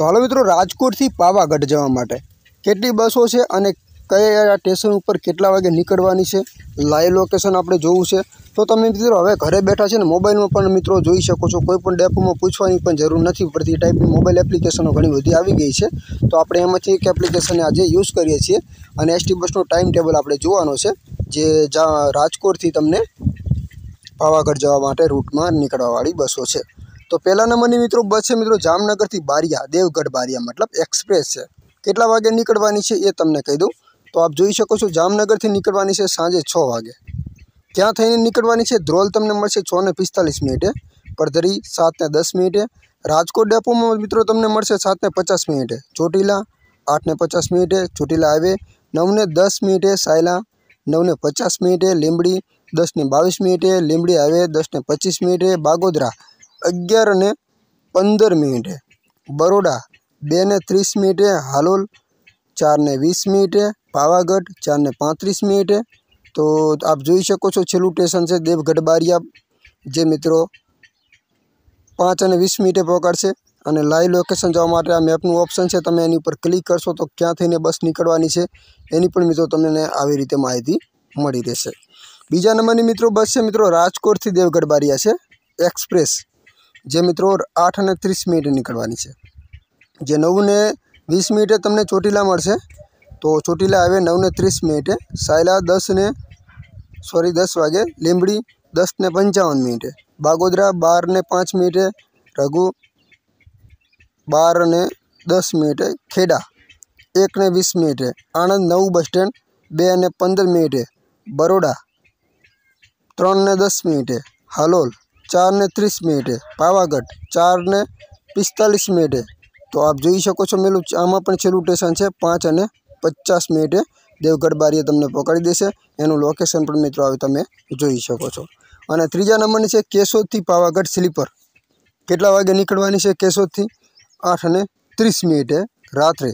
તો હાલો મિત્રો રાજકોટ થી પાવાગઢ જવા માટે કેટલી બસો છે અને કયા સ્ટેશન ઉપર કેટલા વાગે નીકળવાની છે લાઈવ લોકેશન આપણે જોવું છે તો તમને મિત્રો હવે ઘરે બેઠા છે ને મોબાઈલમાં પણ મિત્રો જોઈ શકો છો કોઈ પણ ડેપોમાં પૂછવાની પણ જરૂર નથી વર્તતી ટાઇપની મોબાઈલ એપ્લિકેશનો ઘણી બધી આવી ગઈ છે તો આપણેમાંથી એક એપ્લિકેશન આજે યુઝ કરીએ છીએ અને एसटी બસનો ટાઈમ ટેબલ આપણે જોવાનો છે જે રાજકોટ થી તમને પાવાગઢ જવા માટે રૂટ પર નીકળવાળી બસો છે तो पहला नंबर ने मित्रों बस से मित्रों जामनगर थी बारिया देवगढ़ बारिया मतलब एक्सप्रेस से कितना बजे निकलवानी है ये तुमने कह दो तो आप જોઈ શકો છો જામનગર થી નીકળવાની છે સાંજે 6 વાગે ત્યાં થઈને નીકળવાની છે ધ્રોલ તમને મળશે 6:45 મિનિટે પરધરી 7:10 મિનિટે રાજકોર ડેપોમાં મિત્રો તમને મળશે 7:50 મિનિટે ચોટીલા 8:50 મિનિટે ચોટીલા આવે 9:10 મિનિટે સાઈલા 9:50 મિનિટે લીંબડી 10:22 મિનિટે લીંબડી આવે 10:25 મિનિટે બાગોદરા 11 ને 15 મિનિટે બરોડા 2 ને 30 મિનિટે હાલોલ 4 ને 20 મિનિટે પાવાગઢ 4 ને 35 મિનિટે તો આપ જોઈ શકો છો છેલ્લું સ્ટેશન છે દેવગઢબારિયા જે મિત્રો 5 ને 20 મિનિટે પોકાર છે અને લાઈ લોકેશન જવા માટે આ મેપ નું ઓપ્શન છે તમે એની ઉપર ક્લિક કરશો તો ક્યાં થઈને બસ નીકળવાની છે એની પણ મિત્રો તમને આવી રીતે માહિતી મળી રહેશે બીજો નંબરની મિત્રો બસ છે મિત્રો રાજકોર થી દેવગઢબારિયા છે એક્સપ્રેસ જે મિત્રો આઠ અને ત્રીસ મિનિટે નીકળવાની છે જે નવ ને વીસ મિનિટે તમને ચોટીલા મળશે તો ચોટીલા આવે નવને ત્રીસ મિનિટે સાયલા દસને સોરી દસ વાગે લીંબડી દસને પંચાવન મિનિટે બાગોદરા બારને પાંચ મિનિટે રઘુ બાર અને દસ મિનિટે ખેડા એકને વીસ મિનિટે આણંદ નવું બસ સ્ટેન્ડ બે અને પંદર મિનિટે બરોડા ત્રણને દસ મિનિટે હાલોલ 4:30 મિનિટે પાવાગઢ 4:45 મિનિટે તો આપ જોઈ શકો છો મેલું આમાં પણ ચેલું ટ્રેન છે 5:50 મિનિટે દેવગઢ બારીએ તમને પોકારી દેશે એનું લોકેશન પણ મિત્રો આવી તમે જોઈ શકો છો અને ત્રીજા નંબરની છે કેસોથી પાવાગઢ સ્લીપર કેટલા વાગે નીકળવાની છે કેસોથી 8:30 મિનિટે રાત્રે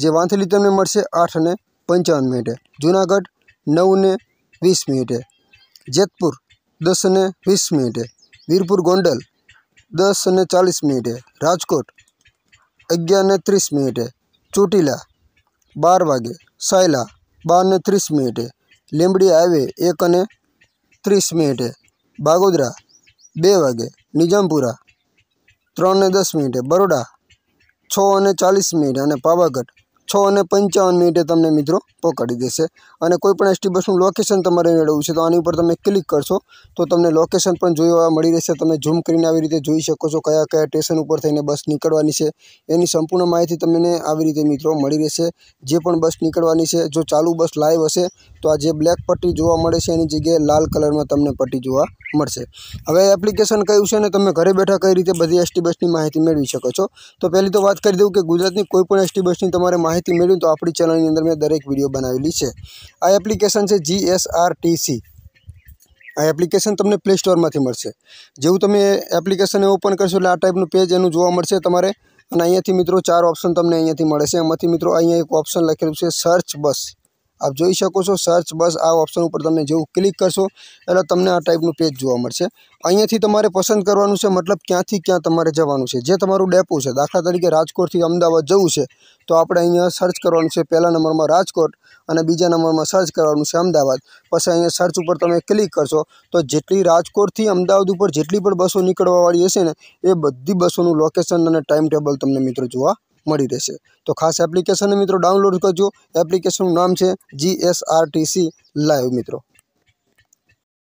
જે વાંતેલી તમને મળશે 8:55 મિનિટે જૂનાગઢ 9:20 મિનિટે જેતપુર 10:20 મિનિટે વીરપુર ગોંડલ દસ અને ચાલીસ મિનિટે રાજકોટ અગિયાર ને ત્રીસ મિનિટે ચોટીલા બાર વાગે સાયલા બાર ને ત્રીસ મિનિટે લીંબડી હાઈવે એક અને ત્રીસ મિનિટે બાગોદરા બે વાગે નિજામપુરા ત્રણ ને દસ મિનિટે બરોડા છ અને ચાલીસ મિનિટ અને પાવાગઢ 6 અને 55 મિનિટે તમે મિત્રો પકડી દેશે અને કોઈ પણ एसटी બસનું લોકેશન તમારે દેડવું છે તો આની ઉપર તમે ક્લિક કરશો તો તમને લોકેશન પણ જોવામાં મળી રહેશે તમે ઝૂમ કરીને આવી રીતે જોઈ શકો છો કયા કયા સ્ટેશન ઉપર થઈને બસ નીકળવાની છે એની સંપૂર્ણ માહિતી તમને આવી રીતે મિત્રો મળી રહેશે જે પણ બસ નીકળવાની છે જો ચાલુ બસ લાઈવ હશે તો આ જે બ્લેક પટ્ટી જોવા મળે છે એની જગ્યાએ લાલ કલરમાં તમને પટ્ટી જોવા મળશે હવે એપ્લિકેશન કયું છે ને તમે ઘરે બેઠા કઈ રીતે બધી एसटी બસની માહિતી મેળવી શકો છો તો પહેલી તો વાત કરી દેવું કે ગુજરાતની કોઈ પણ एसटी બસની તમારે તમે મેલું તો આપણી ચેનલ ની અંદર મે દરેક વિડિયો બનાવીલી છે આ એપ્લિકેશન છે GSRTC આ એપ્લિકેશન તમે પ્લે સ્ટોરમાંથી મળશે જેવું તમે એપ્લિકેશન એ ઓપન કરશો એટલે આ ટાઈપનું પેજ એનું જોવા મળશે તમારે અને અહીંયાથી મિત્રો ચાર ઓપ્શન તમને અહીંયાથી મળશેમાંથી મિત્રો અહીંયા એક ઓપ્શન લખેલું છે સર્ચ બસ આપ જોઈ શકો છો સર્ચ બસ આ ઓપ્શન ઉપર તમે જેવું ક્લિક કરશો એટલે તમને આ ટાઈપનું પેજ જોવા મળશે અહીંયાથી તમારે પસંદ કરવાનું છે મતલબ ક્યાંથી ક્યાં તમારે જવાનું છે જે તમારું ડેપો છે દાખલા તરીકે રાજકોર થી અમદાવાદ જવું છે તો આપણે અહીંયા સર્ચ કરવાનો છે પહેલા નંબરમાં રાજકોટ અને બીજા નંબરમાં સર્ચ કરવાનો છે અમદાવાદ પછી અહીંયા સર્ચ ઉપર તમે ક્લિક કરશો તો જેટલી રાજકોટ થી અમદાવાદ ઉપર જેટલી પણ બસો નીકળવા વાળી હશે ને એ બધી બસો નું લોકેશન અને ટાઈમ ટેબલ તમને મિત્રો જોવા મળી દેશે તો ખાસ એપ્લિકેશન ને મિત્રો ડાઉનલોડ કરજો એપ્લિકેશન નું નામ છે GSRTC લાઈવ મિત્રો